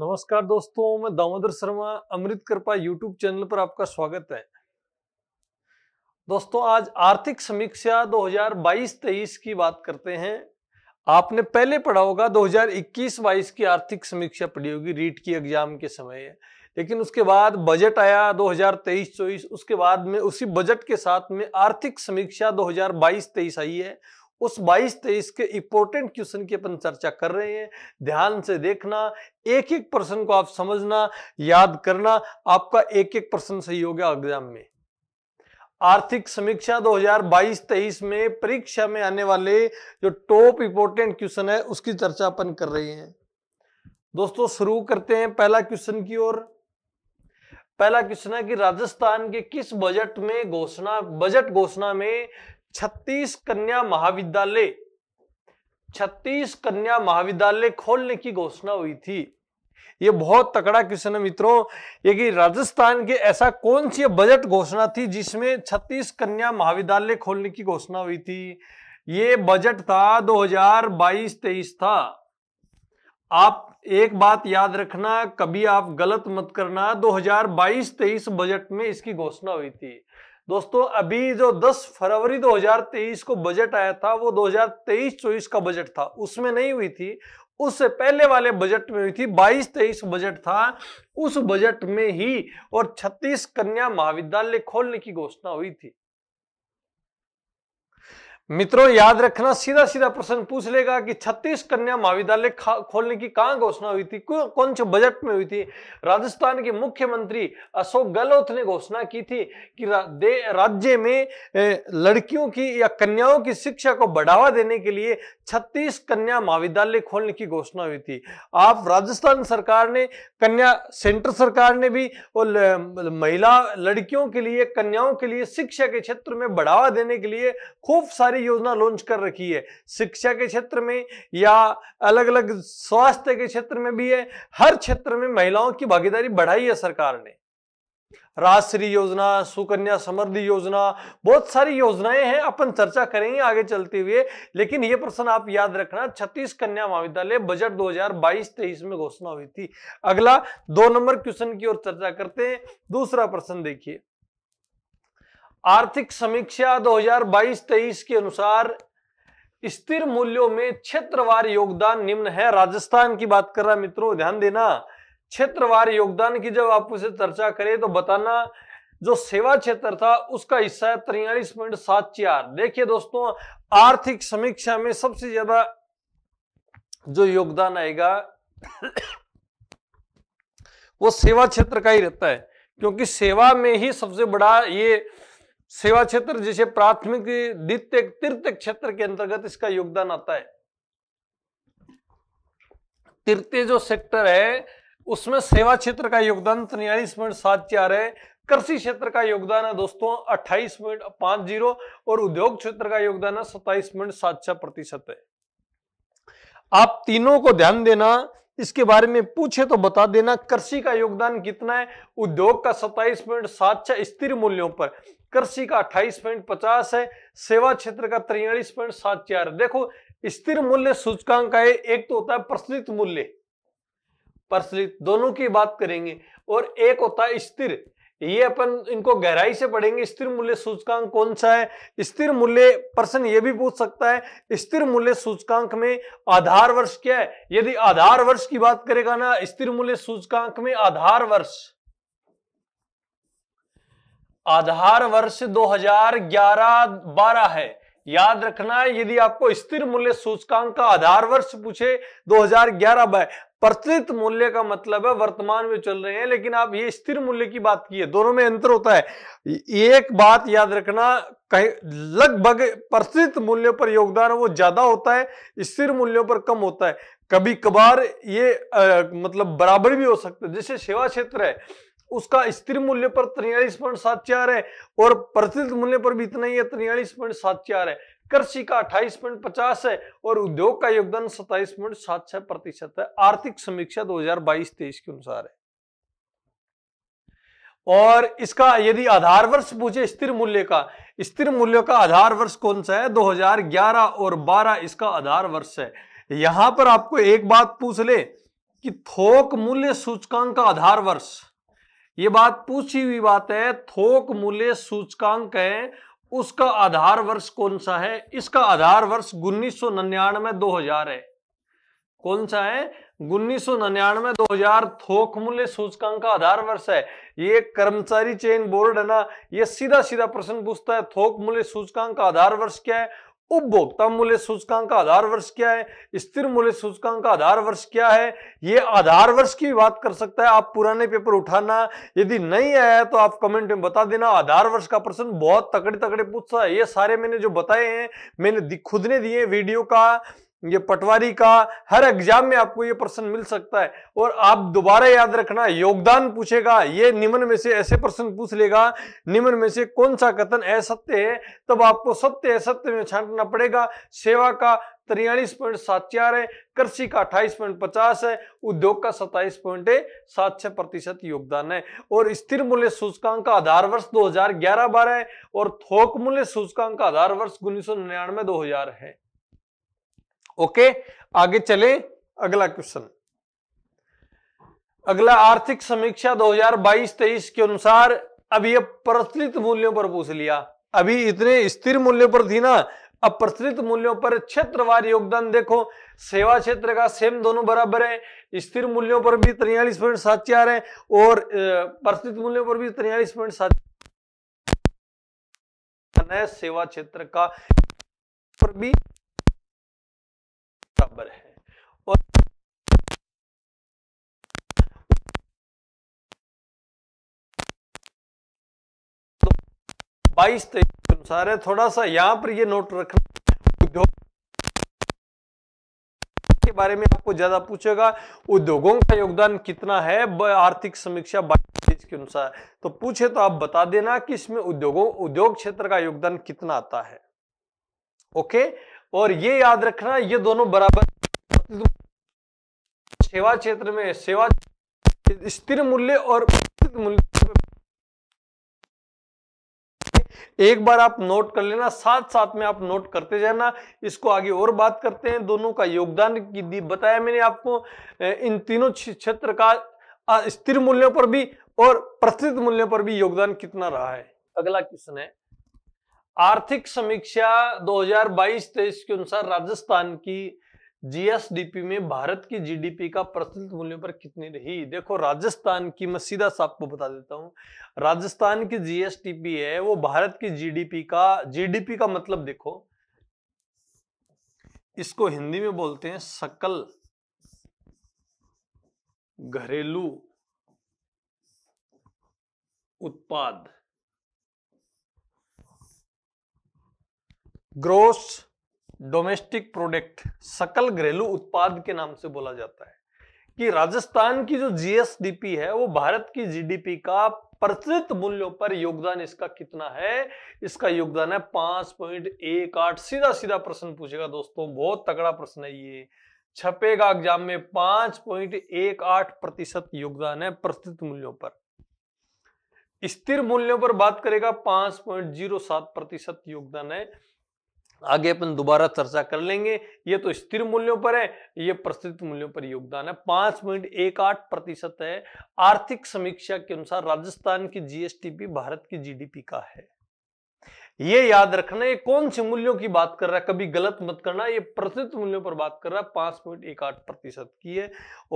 नमस्कार दोस्तों मैं दामोदर शर्मा अमृत कृपा यूट्यूब चैनल पर आपका स्वागत है दोस्तों आज आर्थिक समीक्षा 2022-23 की बात करते हैं आपने पहले पढ़ा होगा 2021-22 की आर्थिक समीक्षा पढ़ी होगी रीट की एग्जाम के समय लेकिन उसके बाद बजट आया 2023-24 उसके बाद में उसी बजट के साथ में आर्थिक समीक्षा 2022-23 आई है उस 22 तेईस के इंपोर्टेंट क्वेश्चन की अपन चर्चा कर रहे हैं ध्यान से देखना एक एक प्रश्न को आप समझना याद करना आपका एक एक प्रश्न सही हो गया एग्जाम में आर्थिक समीक्षा 2022-23 में परीक्षा में आने वाले जो टॉप इंपोर्टेंट क्वेश्चन है उसकी चर्चा अपन कर रहे हैं दोस्तों शुरू करते हैं पहला क्वेश्चन की ओर पहला क्वेश्चन है कि राजस्थान के किस बजट में घोषणा बजट घोषणा में छत्तीस कन्या महाविद्यालय छत्तीस कन्या महाविद्यालय खोलने की घोषणा हुई थी ये बहुत तकड़ा क्वेश्चन है मित्रों ये कि राजस्थान के ऐसा कौन सी बजट घोषणा थी जिसमें छत्तीस कन्या महाविद्यालय खोलने की घोषणा हुई थी ये बजट था 2022-23 था आप एक बात याद रखना कभी आप गलत मत करना 2022-23 बजट में इसकी घोषणा हुई थी दोस्तों अभी जो 10 फरवरी 2023 को बजट आया था वो 2023-24 का बजट था उसमें नहीं हुई थी उससे पहले वाले बजट में हुई थी 22-23 बजट था उस बजट में ही और 36 कन्या महाविद्यालय खोलने की घोषणा हुई थी मित्रों याद रखना सीधा सीधा प्रश्न पूछ लेगा कि छत्तीस कन्या महाविद्यालय खोलने की कहां घोषणा हुई थी कौन से बजट में हुई थी राजस्थान के मुख्यमंत्री अशोक गहलोत ने घोषणा की थी कि राज्य में लड़कियों की या कन्याओं की शिक्षा को बढ़ावा देने के लिए छत्तीस कन्या महाविद्यालय खोलने की घोषणा हुई थी आप राजस्थान सरकार ने कन्या सेंटर सरकार ने भी और महिला लड़कियों के लिए कन्याओं के लिए शिक्षा के क्षेत्र में बढ़ावा देने के लिए खूब सारी योजना लॉन्च कर रखी है शिक्षा के क्षेत्र में या अलग अलग स्वास्थ्य के क्षेत्र में भी है हर क्षेत्र में महिलाओं की भागीदारी बढ़ाई है सरकार ने राजश्री योजना सुकन्या समृद्धि योजना बहुत सारी योजनाएं हैं अपन चर्चा करेंगे आगे चलते हुए लेकिन ये प्रश्न आप याद रखना छत्तीस कन्या महाविद्यालय बजट 2022-23 में घोषणा हुई थी अगला दो नंबर क्वेश्चन की ओर चर्चा करते हैं दूसरा प्रश्न देखिए आर्थिक समीक्षा 2022-23 के अनुसार स्थिर मूल्यों में क्षेत्रवार योगदान निम्न है राजस्थान की बात कर रहा मित्रों ध्यान देना क्षेत्रवार योगदान की जब आप उसे चर्चा करें तो बताना जो सेवा क्षेत्र था उसका हिस्सा है तिरयालीस पॉइंट सात चार देखिए दोस्तों आर्थिक समीक्षा में सबसे ज्यादा जो योगदान आएगा वो सेवा क्षेत्र का ही रहता है क्योंकि सेवा में ही सबसे बड़ा ये सेवा क्षेत्र जिसे प्राथमिक द्वितीय तीर्थ क्षेत्र के अंतर्गत इसका योगदान आता है तृतीय जो सेक्टर है उसमें सेवा क्षेत्र का योगदान तिरयालीस पॉइंट सात चार है कृषि क्षेत्र का योगदान है दोस्तों अट्ठाईस पॉइंट पांच जीरो और उद्योग क्षेत्र का योगदान है सत्ताईस पॉइंट सात छह प्रतिशत है आप तीनों को ध्यान देना इसके बारे में पूछे तो बता देना कृषि का योगदान कितना है उद्योग का सत्ताईस पॉइंट सात छह स्थिर मूल्यों पर कृषि का अट्ठाईस पॉइंट पचास है सेवा क्षेत्र का तिरयालीस पॉइंट सात चार देखो स्थिर मूल्य सूचकांक है एक तो होता है प्रचलित मूल्य प्रचलित दोनों की बात करेंगे और एक होता है स्थिर ये अपन इनको गहराई से पढ़ेंगे स्थिर मूल्य सूचकांक कौन सा है स्थिर मूल्य प्रश्न ये भी पूछ सकता है स्थिर मूल्य सूचकांक में आधार वर्ष क्या है यदि आधार वर्ष की बात करेगा ना स्थिर मूल्य सूचकांक में आधार वर्ष आधार वर्ष 2011-12 है याद रखना है यदि आपको स्थिर मूल्य सूचकांक का आधार वर्ष पूछे 2011 हजार प्रचलित मूल्य का मतलब है वर्तमान में चल रहे हैं लेकिन आप ये स्थिर मूल्य की बात की है दोनों में अंतर होता है एक बात याद रखना कहीं लगभग प्रचलित मूल्य पर योगदान वो ज्यादा होता है स्थिर मूल्यों पर कम होता है कभी कभार ये आ, मतलब बराबर भी हो सकता है जैसे सेवा क्षेत्र है उसका स्थिर मूल्य पर त्रियालीस पॉइंट सात चार है और प्रचलित मूल्य पर भी इतना ही है त्रियालीस पॉइंट सात चार है कृषि का अट्ठाईस पॉइंट पचास है और उद्योग का योगदान सत्ताईस पॉइंट सात छह प्रतिशत है आर्थिक समीक्षा 2022-23 के अनुसार है और इसका यदि आधार वर्ष पूछे स्थिर मूल्य का स्थिर मूल्य का आधार वर्ष कौन सा है 2011 और 12 इसका आधार वर्ष है यहां पर आपको एक बात पूछ ले कि थोक मूल्य सूचकांक का आधार वर्ष ये बात पूछी हुई बात है थोक मूल्य सूचकांक है उसका आधार वर्ष कौन सा है इसका आधार वर्ष उन्नीस सौ निन्यानवे दो हजार है कौन सा है उन्नीस सौ निन्यानवे दो हजार थोक मूल्य सूचकांक का आधार वर्ष है ये कर्मचारी चयन बोर्ड है ना ये सीधा सीधा प्रश्न पूछता है थोक मूल्य सूचकांक का आधार वर्ष क्या है उपभोक्ता मूल्य सूचकांक का आधार वर्ष क्या है स्थिर मूल्य सूचकांक का आधार वर्ष क्या है ये आधार वर्ष की बात कर सकता है आप पुराने पेपर उठाना यदि नहीं आया तो आप कमेंट में बता देना आधार वर्ष का प्रश्न बहुत तकड़े तकड़े पूछता है ये सारे मैंने जो बताए हैं मैंने खुद ने दिए वीडियो का ये पटवारी का हर एग्जाम में आपको ये प्रश्न मिल सकता है और आप दोबारा याद रखना योगदान पूछेगा ये निम्न में से ऐसे प्रश्न पूछ लेगा निम्न में से कौन सा कथन असत्य है तब आपको सत्य असत्य में छांटना पड़ेगा सेवा का तिरयालीस पॉइंट सात चार है कृषि का अट्ठाईस पॉइंट पचास है उद्योग का सत्ताईस पॉइंट सात छह प्रतिशत योगदान है और स्थिर मूल्य सूचकांक का आधार वर्ष 2011 बारह है और थोक मूल्य सूचकांक का आधार वर्ष उन्नीस सौ निन्यानवे दो हजार है ओके आगे चले अगला क्वेश्चन अगला आर्थिक समीक्षा 2022-23 के अनुसार अब प्रचलित मूल्यों पर पूछ लिया अभी इतने स्थिर मूल्यों पर थी ना अब प्रचलित मूल्यों पर क्षेत्रवार योगदान देखो सेवा क्षेत्र का सेम दोनों बराबर है स्थिर मूल्यों पर भी तिरयालीस पॉइंट सात चार है और प्रचलित मूल्यों पर भी तिरयालीस पॉइंट सात सेवा क्षेत्र का पर भी बराबर है और तो बाईस तेईस के अनुसार है थोड़ा सा यहां पर ये नोट रखना उद्योग के बारे में आपको ज्यादा पूछेगा उद्योगों का योगदान कितना है आर्थिक समीक्षा बाईस के अनुसार तो पूछे तो आप बता देना कि इसमें उद्योगों उद्योग क्षेत्र का योगदान कितना आता है ओके okay? और ये याद रखना ये दोनों बराबर सेवा क्षेत्र में सेवा स्थिर मूल्य और मूल्य एक बार आप नोट कर लेना साथ साथ में आप नोट करते जाना इसको आगे और बात करते हैं दोनों का योगदान की बताया मैंने आपको इन तीनों क्षेत्र का स्थिर मूल्यों पर भी और प्रस्थित मूल्यों पर भी योगदान कितना रहा है अगला क्वेश्चन है आर्थिक समीक्षा 2022-23 के अनुसार राजस्थान की जीएसडीपी में भारत की जीडीपी का प्रचलित मूल्यों पर कितनी रही देखो राजस्थान की मैं सीधा सा आपको बता देता हूँ राजस्थान की जीएसडीपी है वो भारत की जीडीपी का जीडीपी का मतलब देखो इसको हिंदी में बोलते हैं सकल घरेलू उत्पाद ग्रोस डोमेस्टिक प्रोडक्ट सकल घरेलू उत्पाद के नाम से बोला जाता है कि राजस्थान की जो जीएसडीपी है वो भारत की जीडीपी का प्रचलित मूल्यों पर योगदान इसका कितना है इसका योगदान है पांच पॉइंट एक आठ सीधा सीधा प्रश्न पूछेगा दोस्तों बहुत तगड़ा प्रश्न है ये छपेगा एग्जाम में पांच पॉइंट एक आठ प्रतिशत योगदान है प्रचलित मूल्यों पर स्थिर मूल्यों पर बात करेगा पांच पॉइंट जीरो सात प्रतिशत योगदान है आगे अपन दोबारा चर्चा कर लेंगे ये तो स्थिर मूल्यों पर है ये प्रस्थित मूल्यों पर योगदान है पांच पॉइंट एक आठ प्रतिशत है आर्थिक समीक्षा के अनुसार राजस्थान की जीएसटीपी भारत की जीडीपी का है ये याद रखना ये कौन से मूल्यों की बात कर रहा है कभी गलत मत करना ये प्रतिशत मूल्यों पर बात कर रहा है पांच पॉइंट एक आठ प्रतिशत की है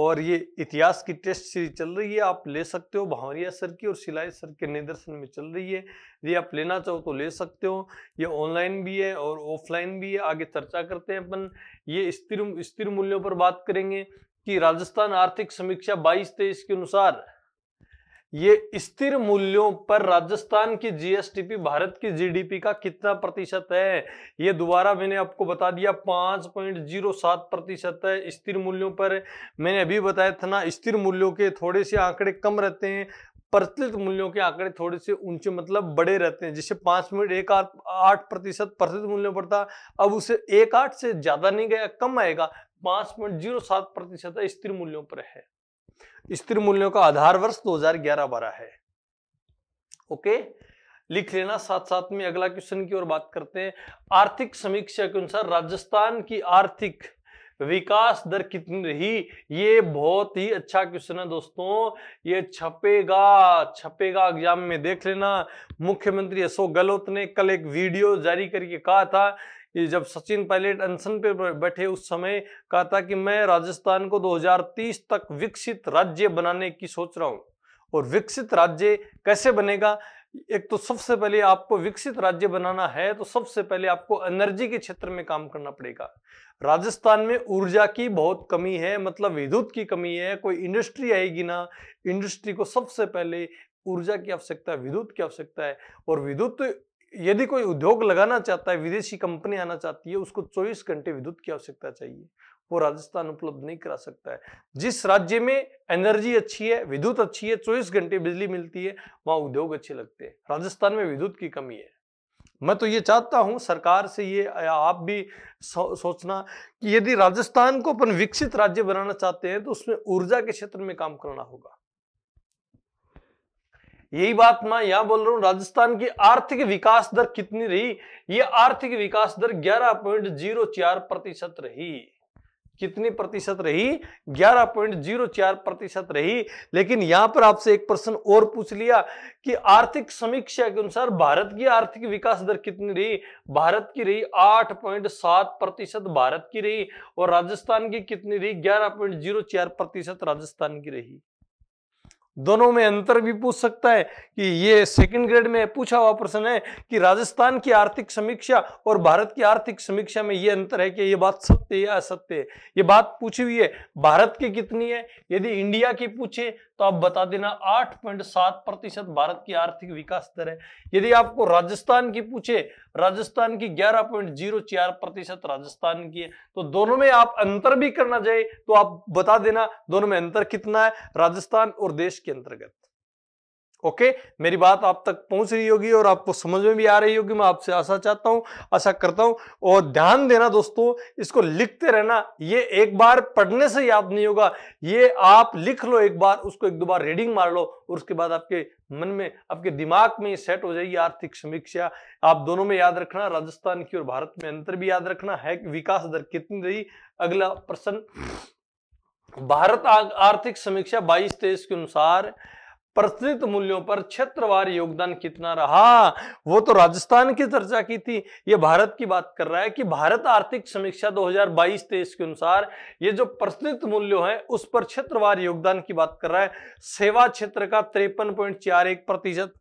और ये इतिहास की टेस्ट सीरीज चल रही है आप ले सकते हो भावरिया सर की और सिलाई सर के निदर्शन में चल रही है ये आप लेना चाहो तो ले सकते हो ये ऑनलाइन भी है और ऑफलाइन भी है आगे चर्चा करते हैं अपन ये स्थिर स्थिर मूल्यों पर बात करेंगे कि राजस्थान आर्थिक समीक्षा बाईस तेईस के अनुसार ये स्थिर मूल्यों पर राजस्थान की जीएसटीपी भारत की जीडीपी का कितना प्रतिशत है ये दोबारा मैंने आपको बता दिया पांच पॉइंट जीरो सात प्रतिशत है स्थिर मूल्यों पर मैंने अभी बताया था ना स्थिर मूल्यों के थोड़े से आंकड़े कम रहते हैं प्रचलित मूल्यों के आंकड़े थोड़े से ऊंचे मतलब बड़े रहते हैं जिससे पांच मिनट एक आठ प्रतिशत प्रचलित मूल्यों पर था अब उसे एक आठ से ज्यादा नहीं गया कम आएगा पांच पॉइंट जीरो सात प्रतिशत स्थिर मूल्यों पर है स्थिर मूल्यों का आधार वर्ष 2011 हजार है ओके लिख लेना साथ साथ में अगला क्वेश्चन की ओर बात करते हैं आर्थिक समीक्षा के अनुसार राजस्थान की आर्थिक विकास दर कितनी रही ये बहुत ही अच्छा क्वेश्चन है दोस्तों ये छपेगा छपेगा एग्जाम में देख लेना मुख्यमंत्री अशोक गहलोत ने कल एक वीडियो जारी करके कहा था जब सचिन पायलट अनशन पे बैठे उस समय कहा था कि मैं राजस्थान को 2030 तक विकसित राज्य बनाने की सोच रहा हूं और विकसित राज्य कैसे बनेगा एक तो सबसे पहले आपको विकसित राज्य बनाना है तो सबसे पहले आपको एनर्जी के क्षेत्र में काम करना पड़ेगा राजस्थान में ऊर्जा की बहुत कमी है मतलब विद्युत की कमी है कोई इंडस्ट्री आएगी ना इंडस्ट्री को सबसे पहले ऊर्जा की आवश्यकता है विद्युत की आवश्यकता है और विद्युत यदि कोई उद्योग लगाना चाहता है विदेशी कंपनी आना चाहती है उसको 24 घंटे विद्युत की आवश्यकता चाहिए वो राजस्थान उपलब्ध नहीं करा सकता है जिस राज्य में एनर्जी अच्छी है विद्युत अच्छी है चौबीस घंटे बिजली मिलती है वहाँ उद्योग अच्छे लगते हैं राजस्थान में विद्युत की कमी है मैं तो ये चाहता हूँ सरकार से ये आप भी सो, सोचना कि यदि राजस्थान को अपन विकसित राज्य बनाना चाहते हैं तो उसमें ऊर्जा के क्षेत्र में काम करना होगा यही बात मैं यहां बोल रहा हूं राजस्थान की आर्थिक विकास दर कितनी रही ये आर्थिक विकास दर ग्यारह पॉइंट जीरो चार प्रतिशत रही कितनी प्रतिशत रही ग्यारह पॉइंट जीरो चार प्रतिशत रही लेकिन यहां पर आपसे एक प्रश्न और पूछ लिया कि आर्थिक समीक्षा के अनुसार भारत की आर्थिक विकास दर कितनी रही भारत की रही आठ पॉइंट सात प्रतिशत भारत की रही और राजस्थान की कितनी रही ग्यारह पॉइंट जीरो चार प्रतिशत राजस्थान की रही दोनों में अंतर भी पूछ सकता है कि ये सेकंड ग्रेड में पूछा हुआ प्रश्न है कि राजस्थान की आर्थिक समीक्षा और भारत की आर्थिक समीक्षा में ये अंतर है कि ये बात सत्य या असत्य है ये बात पूछी हुई है भारत की कितनी है यदि इंडिया की पूछे तो आप बता देना आठ पॉइंट सात प्रतिशत भारत की आर्थिक विकास दर है यदि आपको राजस्थान की पूछे राजस्थान की ग्यारह पॉइंट जीरो चार प्रतिशत राजस्थान की है तो दोनों में आप अंतर भी करना चाहिए तो आप बता देना दोनों में अंतर कितना है राजस्थान और देश के अंतर्गत ओके मेरी बात आप तक पहुंच रही होगी और आपको समझ में भी आ रही होगी मैं आपसे आशा चाहता हूं आशा करता हूं और ध्यान देना दोस्तों इसको लिखते रहना ये एक बार पढ़ने से याद नहीं होगा ये आप लिख लो एक बार उसको एक दो बार रीडिंग मार लो और उसके बाद आपके मन में आपके दिमाग में सेट हो जाएगी आर्थिक समीक्षा आप दोनों में याद रखना राजस्थान की और भारत में अंतर भी याद रखना है विकास दर कितनी रही अगला प्रश्न भारत आर्थिक समीक्षा बाईस तेईस के अनुसार प्रचलित मूल्यों पर क्षेत्रवार योगदान कितना रहा वो तो राजस्थान की चर्चा की थी ये भारत की बात कर रहा है कि भारत आर्थिक समीक्षा 2022-23 के अनुसार ये जो प्रचलित मूल्य है उस पर क्षेत्रवार योगदान की बात कर रहा है सेवा क्षेत्र का तिरपन प्रतिशत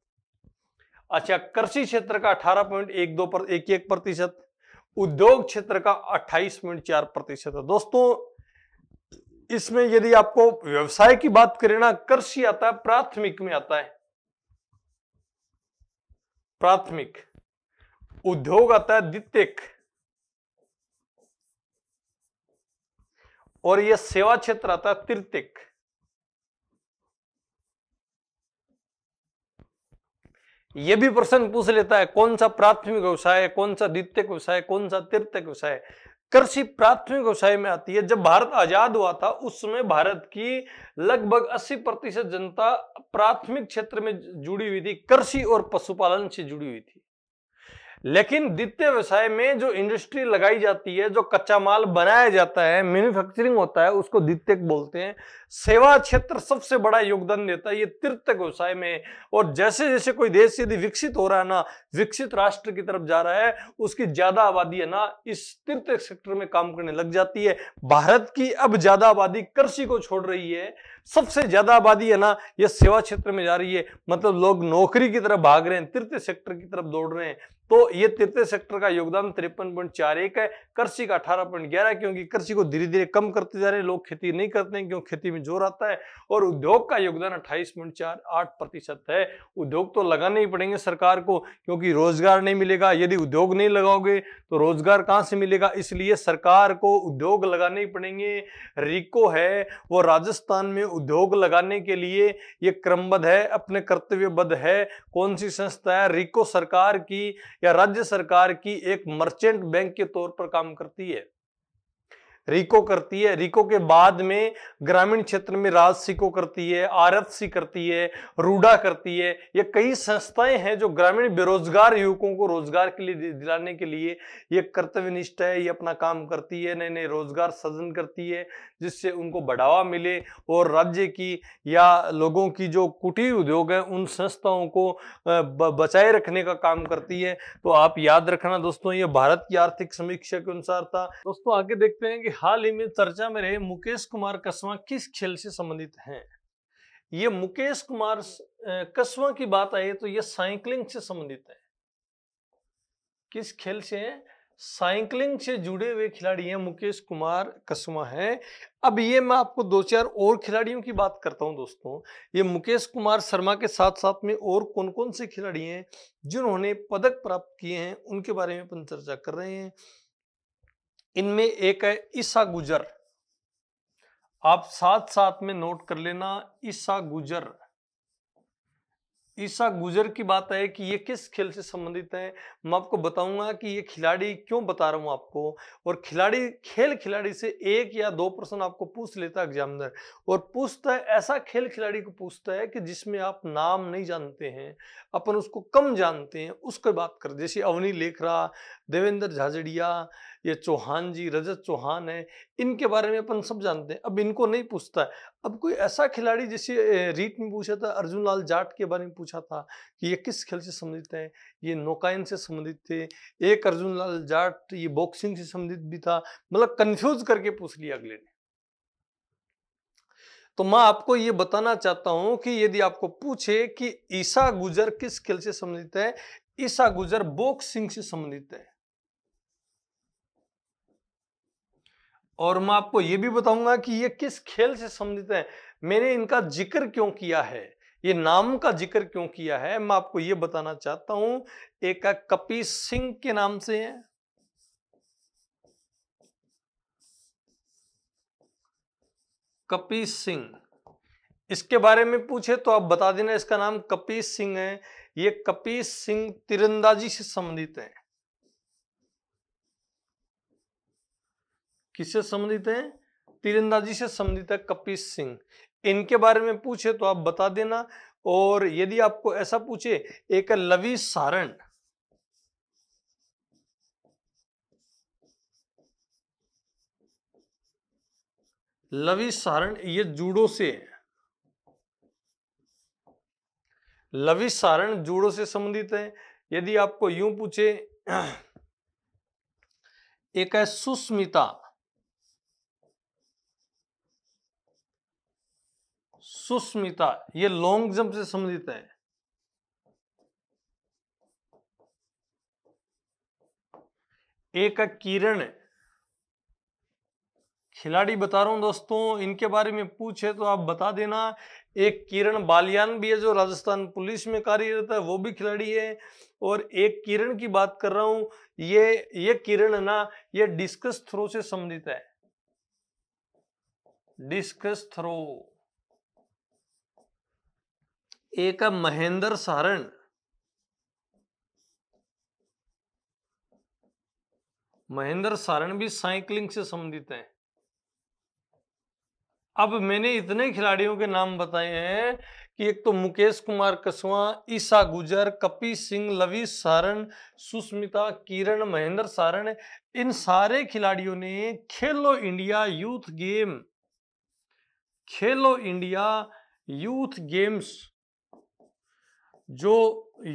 अच्छा कृषि क्षेत्र का अठारह पॉइंट एक दो पर एक एक प्रतिशत उद्योग क्षेत्र का अट्ठाईस पॉइंट चार प्रतिशत दोस्तों इसमें यदि आपको व्यवसाय की बात करें ना कृषि आता है प्राथमिक में आता है प्राथमिक उद्योग आता है द्वितीयक और यह सेवा क्षेत्र आता है तृतीयक यह भी प्रश्न पूछ लेता है कौन सा प्राथमिक व्यवसाय कौन सा द्वितीय व्यवसाय कौन सा तृतीय व्यवसाय कृषि प्राथमिक व्यवसाय में आती है जब भारत आजाद हुआ था उस समय भारत की लगभग 80 प्रतिशत जनता प्राथमिक क्षेत्र में जुड़ी हुई थी कृषि और पशुपालन से जुड़ी हुई थी लेकिन द्वितीय व्यवसाय में जो इंडस्ट्री लगाई जाती है जो कच्चा माल बनाया जाता है मैन्युफैक्चरिंग होता है उसको द्वितीय बोलते हैं सेवा क्षेत्र सबसे बड़ा योगदान देता है ये तृतीय व्यवसाय में और जैसे जैसे कोई देश यदि विकसित हो रहा है ना विकसित राष्ट्र की तरफ जा रहा है उसकी ज्यादा आबादी है ना इस तृतीय सेक्टर में काम करने लग जाती है भारत की अब ज्यादा आबादी कृषि को छोड़ रही है सबसे ज्यादा आबादी है ना यह सेवा क्षेत्र में जा रही है मतलब लोग नौकरी की तरफ भाग रहे हैं तृतीय सेक्टर की तरफ दौड़ रहे हैं तो ये तृतीय सेक्टर का योगदान तिरपन पॉइंट चार एक है कृषि का अठारह पॉइंट ग्यारह क्योंकि कृषि को धीरे धीरे कम करते जा रहे हैं लोग खेती नहीं करते हैं क्योंकि खेती में जोर आता है और उद्योग का योगदान अट्ठाईस पॉइंट चार आठ प्रतिशत है उद्योग तो लगाने ही पड़ेंगे सरकार को क्योंकि रोजगार नहीं मिलेगा यदि उद्योग नहीं लगाओगे तो रोजगार कहाँ से मिलेगा इसलिए सरकार को उद्योग लगाने ही पड़ेंगे रिको है वो राजस्थान में उद्योग लगाने के लिए ये क्रमबद्ध है अपने कर्तव्यबद्ध है कौन सी संस्था है रिको सरकार की या राज्य सरकार की एक मर्चेंट बैंक के तौर पर काम करती है रिको करती है रिको के बाद में ग्रामीण क्षेत्र में राज सिको करती है सी करती है रूडा करती है ये कई संस्थाएं हैं जो ग्रामीण बेरोजगार युवकों को रोजगार के लिए दिलाने के लिए ये कर्तव्यनिष्ठ है ये अपना काम करती है नए नए रोजगार सृजन करती है जिससे उनको बढ़ावा मिले और राज्य की या लोगों की जो कुटीर उद्योग है उन संस्थाओं को बचाए रखने का काम करती है तो आप याद रखना दोस्तों ये भारत की आर्थिक समीक्षा के अनुसार था दोस्तों आगे देखते हैं कि हाल ही में चर्चा में रहे मुकेश कुमार कस्वा किस खेल से संबंधित हैं ये मुकेश कुमार कस्वा की बात आई तो ये साइकिलिंग से संबंधित है किस खेल से है साइकिलिंग से जुड़े हुए खिलाड़ी हैं मुकेश कुमार कस्वा हैं अब ये मैं आपको दो चार और खिलाड़ियों की बात करता हूं दोस्तों ये मुकेश कुमार शर्मा के साथ साथ में और कौन कौन से खिलाड़ी हैं जिन्होंने पदक प्राप्त किए हैं उनके बारे में अपन चर्चा कर रहे हैं इनमें एक है ईसा गुजर आप साथ साथ में नोट कर लेना ईसा गुजर ईसा गुजर की बात है कि ये किस खेल से संबंधित है मैं आपको बताऊंगा कि ये खिलाड़ी क्यों बता रहा हूं आपको और खिलाड़ी खेल खिलाड़ी से एक या दो प्रश्न आपको पूछ लेता है एग्जामिनर और पूछता है ऐसा खेल खिलाड़ी को पूछता है कि जिसमें आप नाम नहीं जानते हैं अपन उसको कम जानते हैं उसके बात कर जैसे अवनी लेखरा देवेंद्र झाझड़िया ये चौहान जी रजत चौहान है इनके बारे में अपन सब जानते हैं अब इनको नहीं पूछता अब कोई ऐसा खिलाड़ी जैसे रीट में पूछा था अर्जुन लाल जाट के बारे में पूछा था कि ये किस खेल से संबंधित हैं ये नौकायन से संबंधित थे एक अर्जुन लाल जाट ये बॉक्सिंग से संबंधित भी था मतलब कन्फ्यूज करके पूछ लिया अगले ने तो मैं आपको ये बताना चाहता हूं कि यदि आपको पूछे कि ईसा गुजर किस खेल से संबंधित है ईसा गुजर बॉक्सिंग से संबंधित है और मैं आपको ये भी बताऊंगा कि ये किस खेल से संबंधित है मैंने इनका जिक्र क्यों किया है ये नाम का जिक्र क्यों किया है मैं आपको ये बताना चाहता हूं एक कपी सिंह के नाम से है कपी सिंह इसके बारे में पूछे तो आप बता देना इसका नाम कपी सिंह है ये कपी सिंह तिरंदाजी से संबंधित है किससे संबंधित है तीरंदाजी से संबंधित है कपिल सिंह इनके बारे में पूछे तो आप बता देना और यदि आपको ऐसा पूछे एक लवी सारण लवी सारण ये जूडो से लवी सारण जूडो से संबंधित है यदि आपको यूं पूछे एक है सुस्मिता सुस्मिता ये लॉन्ग जंप से संबंधित है एक किरण खिलाड़ी बता रहा हूं दोस्तों इनके बारे में पूछे तो आप बता देना एक किरण बालियान भी है जो राजस्थान पुलिस में कार्यरत है वो भी खिलाड़ी है और एक किरण की बात कर रहा हूं ये ये किरण ना ये डिस्कस थ्रो से संबंधित है डिस्कस थ्रो एक है महेंद्र सारण महेंद्र सारण भी साइकिलिंग से संबंधित हैं अब मैंने इतने खिलाड़ियों के नाम बताए हैं कि एक तो मुकेश कुमार कसवा ईसा गुजर कपी सिंह लवी सारण सुष्मिता किरण महेंद्र सारण इन सारे खिलाड़ियों ने Khelo India Youth Game Khelo India Youth Games जो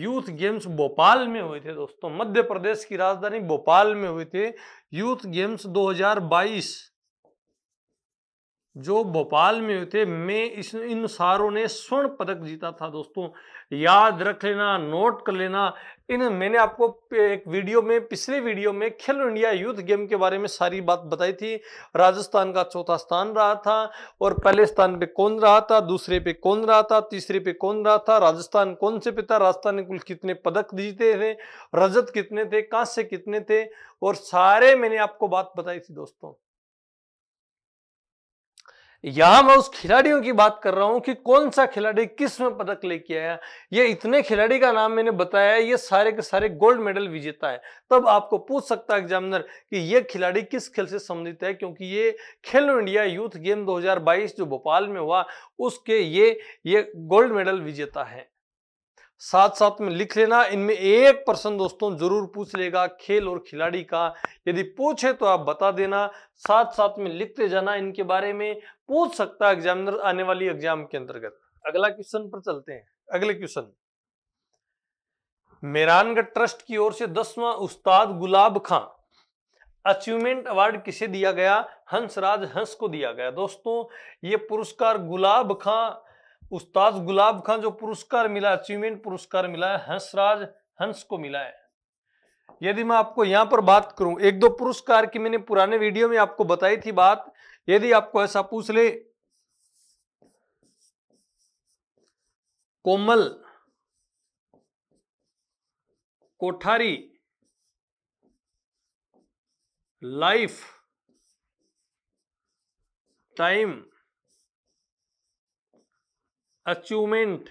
यूथ गेम्स भोपाल में हुए थे दोस्तों मध्य प्रदेश की राजधानी भोपाल में हुए थे यूथ गेम्स 2022 जो भोपाल में हुए थे में इस इन सारों ने स्वर्ण पदक जीता था दोस्तों याद रख लेना नोट कर लेना इन मैंने आपको एक वीडियो में पिछले वीडियो में खेलो इंडिया यूथ गेम के बारे में सारी बात बताई थी राजस्थान का चौथा स्थान रहा था और पहले स्थान पे कौन रहा था दूसरे पे कौन रहा था तीसरे पे कौन रहा था राजस्थान कौन से पे था राजस्थान ने कुल कितने पदक जीते थे रजत कितने थे कांस्य कितने थे और सारे मैंने आपको बात बताई थी दोस्तों यहां मैं उस खिलाड़ियों की बात कर रहा हूं कि कौन सा खिलाड़ी किस में पदक लेके आया ये इतने खिलाड़ी का नाम मैंने बताया ये सारे के सारे गोल्ड मेडल विजेता है तब आपको पूछ सकता है एग्जामिनर कि ये खिलाड़ी किस खेल से संबंधित है क्योंकि ये खेलो इंडिया यूथ गेम 2022 जो भोपाल में हुआ उसके ये ये गोल्ड मेडल विजेता है साथ साथ में लिख लेना इनमें एक पर्सन दोस्तों जरूर पूछ लेगा खेल और खिलाड़ी का यदि पूछे तो आप बता देना साथ साथ में लिखते जाना इनके बारे में पूछ सकता है एग्जामिनर आने वाली एग्जाम के अंतर्गत अगला क्वेश्चन पर चलते हैं अगले क्वेश्चन मेरानगढ़ ट्रस्ट की ओर से दसवां उस्ताद गुलाब खां अचीवमेंट अवार्ड किसे दिया गया हंसराज हंस को दिया गया दोस्तों ये पुरस्कार गुलाब खां उस्ताद गुलाब खां जो पुरस्कार मिला अचीवमेंट पुरस्कार मिला है हंसराज हंस को मिला है यदि मैं आपको यहां पर बात करूं एक दो पुरस्कार की मैंने पुराने वीडियो में आपको बताई थी बात यदि आपको ऐसा पूछ ले Komal Kothari Lifetime Achievement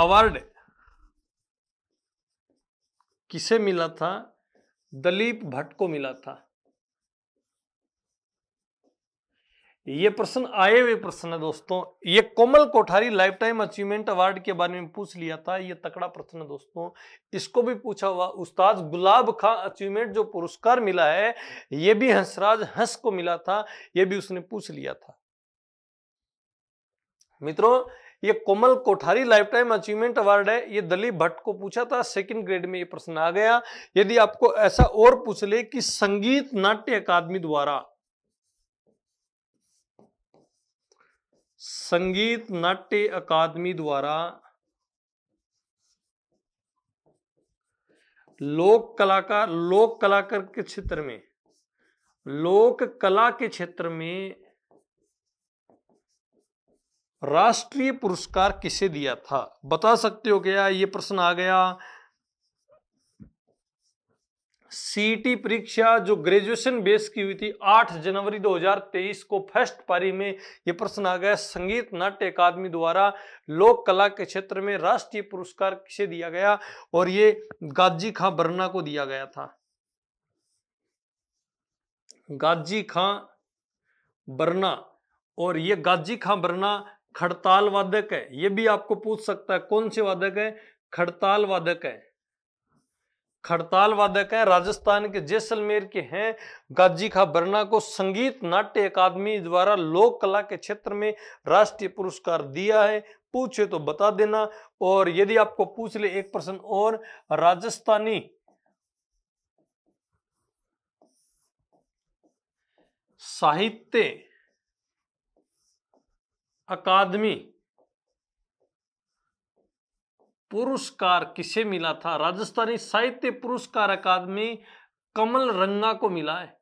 Award किसे मिला था दलीप भट्ट को मिला था ये प्रश्न आए हुए प्रश्न है दोस्तों ये Komal Kothari Lifetime Achievement Award के बारे में पूछ लिया था ये तकड़ा प्रश्न है दोस्तों इसको भी पूछा हुआ उस्ताद गुलाब खां अचीवमेंट जो पुरस्कार मिला है ये भी हंसराज हंस को मिला था ये भी उसने पूछ लिया था मित्रों ये Komal Kothari Lifetime Achievement Award है ये दलीप भट्ट को पूछा था सेकंड ग्रेड में ये प्रश्न आ गया यदि आपको ऐसा और पूछ ले कि संगीत नाट्य अकादमी द्वारा संगीत नाट्य अकादमी द्वारा लोक कलाकार लोक कलाकार के क्षेत्र में लोक कला के क्षेत्र में राष्ट्रीय पुरस्कार किसे दिया था बता सकते हो क्या ये प्रश्न आ गया सीटी परीक्षा जो ग्रेजुएशन बेस की हुई थी 8 जनवरी 2023 को फर्स्ट पारी में यह प्रश्न आ गया संगीत नाट्य अकादमी द्वारा लोक कला के क्षेत्र में राष्ट्रीय पुरस्कार किसे दिया गया और ये गाजी खां बरना को दिया गया था गाजी खां बरना और ये गाजी खां बरना खड़ताल वादक है ये भी आपको पूछ सकता है कौन से वादक है खड़ताल वादक है खड़ताल वादक हैं राजस्थान के जैसलमेर के हैं गाजी खा बरना को संगीत नाट्य अकादमी द्वारा लोक कला के क्षेत्र में राष्ट्रीय पुरस्कार दिया है पूछे तो बता देना और यदि आपको पूछ ले एक प्रश्न और राजस्थानी साहित्य अकादमी पुरस्कार किसे मिला था राजस्थानी साहित्य पुरस्कार अकादमी कमल रंगा को मिला है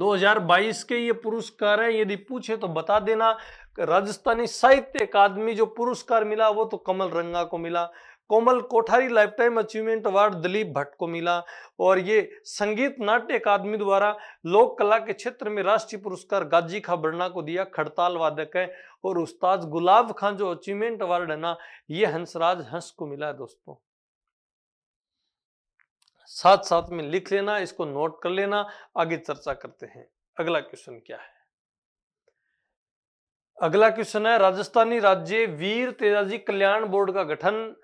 2022 के ये पुरस्कार है यदि पूछे तो बता देना राजस्थानी साहित्य अकादमी जो पुरस्कार मिला वो तो कमल रंगा को मिला Komal Kothari Lifetime Achievement Award Dilip Bhatt को मिला और ये संगीत नाट्य अकादमी द्वारा लोक कला के क्षेत्र में राष्ट्रीय पुरस्कार गाजी खा बरना को दिया खड़ताल वादक है और उस्ताद गुलाब खान जो अचीवमेंट अवार्ड है ना ये हंसराज हंस को मिला है दोस्तों साथ साथ में लिख लेना इसको नोट कर लेना आगे चर्चा करते हैं अगला क्वेश्चन क्या है अगला क्वेश्चन है राजस्थानी राज्य वीर तेजाजी कल्याण बोर्ड का गठन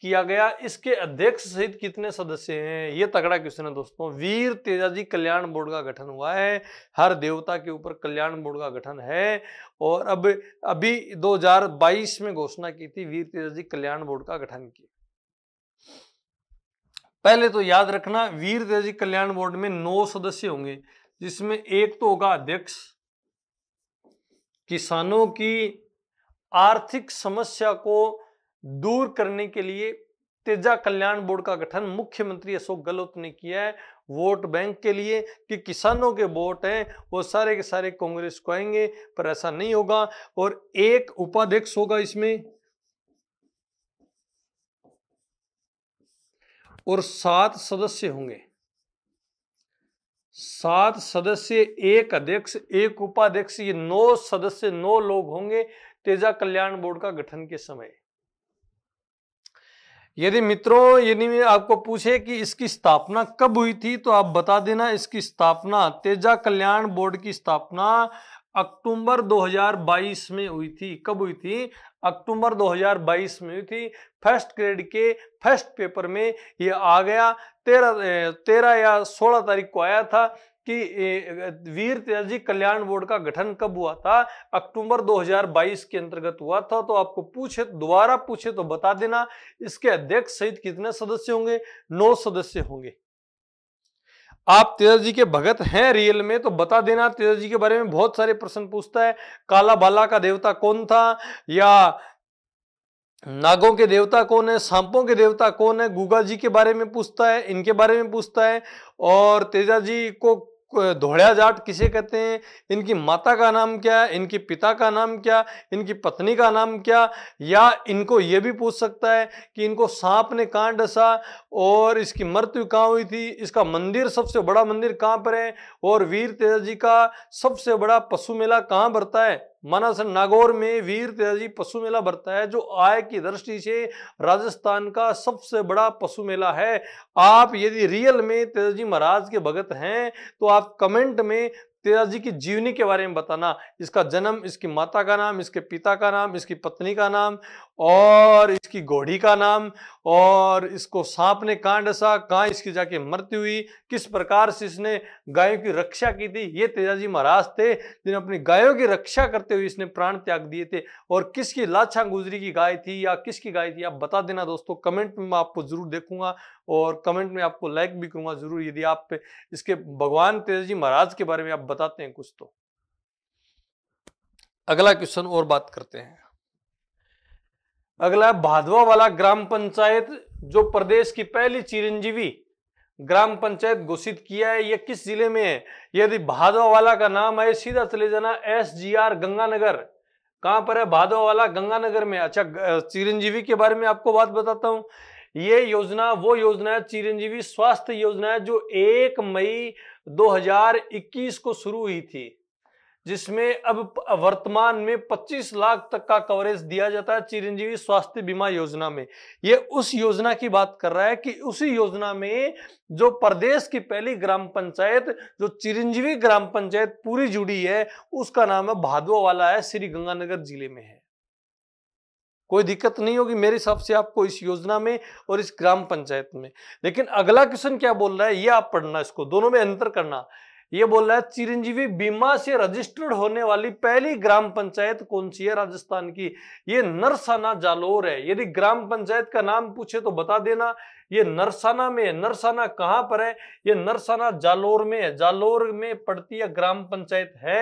किया गया इसके अध्यक्ष सहित कितने सदस्य हैं ये तगड़ा क्वेश्चन है दोस्तों वीर तेजाजी कल्याण बोर्ड का गठन हुआ है हर देवता के ऊपर कल्याण बोर्ड का गठन है और अब अभी 2022 में घोषणा की थी वीर तेजाजी कल्याण बोर्ड का गठन की पहले तो याद रखना वीर तेजाजी कल्याण बोर्ड में नौ सदस्य होंगे जिसमें एक तो होगा अध्यक्ष किसानों की आर्थिक समस्या को दूर करने के लिए तेजा कल्याण बोर्ड का गठन मुख्यमंत्री अशोक गहलोत ने किया है वोट बैंक के लिए कि किसानों के वोट हैं वो सारे के सारे कांग्रेस को आएंगे पर ऐसा नहीं होगा और एक उपाध्यक्ष होगा इसमें और सात सदस्य होंगे सात सदस्य एक अध्यक्ष एक उपाध्यक्ष ये नौ सदस्य नौ लोग होंगे तेजा कल्याण बोर्ड का गठन के समय यदि मित्रों यदि आपको पूछे कि इसकी स्थापना कब हुई थी तो आप बता देना इसकी स्थापना तेजा कल्याण बोर्ड की स्थापना अक्टूबर 2022 में हुई थी कब हुई थी अक्टूबर 2022 में हुई थी फर्स्ट ग्रेड के फर्स्ट पेपर में ये आ गया तेरह तेरह या सोलह तारीख को आया था कि वीर तेजी कल्याण बोर्ड का गठन कब हुआ था अक्टूबर 2022 के अंतर्गत हुआ था तो आपको पूछे दोबारा पूछे तो बता देना इसके अध्यक्ष सहित कितने सदस्य होंगे नौ सदस्य होंगे आप तेजस जी के भगत हैं रियल में तो बता देना तेजस जी के बारे में बहुत सारे प्रश्न पूछता है काला बाला का देवता कौन था या नागों के देवता कौन है सांपों के देवता कौन है गुगा जी के बारे में पूछता है इनके बारे में पूछता है और तेजा जी को धोड़िया जाट किसे कहते हैं इनकी माता का नाम क्या है इनके पिता का नाम क्या इनकी पत्नी का नाम क्या या इनको ये भी पूछ सकता है कि इनको सांप ने कहाँ डसा और इसकी मृत्यु कहाँ हुई थी इसका मंदिर सबसे बड़ा मंदिर कहाँ पर है और वीर तेजा जी का सबसे बड़ा पशु मेला कहाँ भरता है मानस नागौर में वीर तेजाजी पशु मेला भरता है जो आय की दृष्टि से राजस्थान का सबसे बड़ा पशु मेला है आप यदि रियल में तेजाजी महाराज के भगत हैं तो आप कमेंट में तेजाजी की जीवनी के बारे में बताना इसका जन्म इसकी माता का नाम इसके पिता का नाम इसकी पत्नी का नाम और इसकी घोड़ी का नाम और इसको सांप ने कांड सा कहाँ इसकी जाके मृत्यु हुई किस प्रकार से इसने गायों की रक्षा की थी ये तेजाजी महाराज थे जिन्हें अपनी गायों की रक्षा करते हुए इसने प्राण त्याग दिए थे और किसकी लाछा गुजरी की गाय थी या किसकी गाय थी आप बता देना दोस्तों कमेंट में मैं आपको ज़रूर देखूंगा और कमेंट में आपको लाइक भी करूँगा ज़रूर यदि आप इसके भगवान तेजाजी महाराज के बारे में आप बताते हैं कुछ तो अगला क्वेश्चन और बात करते हैं अगला भादवा वाला ग्राम पंचायत जो प्रदेश की पहली चिरंजीवी ग्राम पंचायत घोषित किया है यह किस जिले में है यदि भादवा वाला का नाम है सीधा चले जाना एस जी आर गंगानगर कहाँ पर है भादवा वाला गंगानगर में अच्छा चिरंजीवी के बारे में आपको बात बताता हूं ये योजना वो योजना है चिरंजीवी स्वास्थ्य योजना है जो एक मई 2021 को शुरू हुई थी जिसमें अब वर्तमान में 25 लाख तक का कवरेज दिया जाता है चिरंजीवी स्वास्थ्य बीमा योजना में ये उस योजना की बात कर रहा है कि उसी योजना में जो प्रदेश की पहली ग्राम पंचायत जो चिरंजीवी ग्राम पंचायत पूरी जुड़ी है उसका नाम है भादवा वाला है श्री गंगानगर जिले में है कोई दिक्कत नहीं होगी मेरे हिसाब से आपको इस योजना में और इस ग्राम पंचायत में लेकिन अगला क्वेश्चन क्या बोल रहा है ये आप पढ़ना इसको दोनों में अंतर करना ये बोल रहा है चिरंजीवी बीमा से रजिस्टर्ड होने वाली पहली ग्राम पंचायत कौन सी है राजस्थान की ये नरसाना जालोर है यदि ग्राम पंचायत का नाम पूछे तो बता देना ये नरसाना में है नरसाना कहाँ पर है ये नरसाना जालोर में है जालोर में पड़ती है ग्राम पंचायत है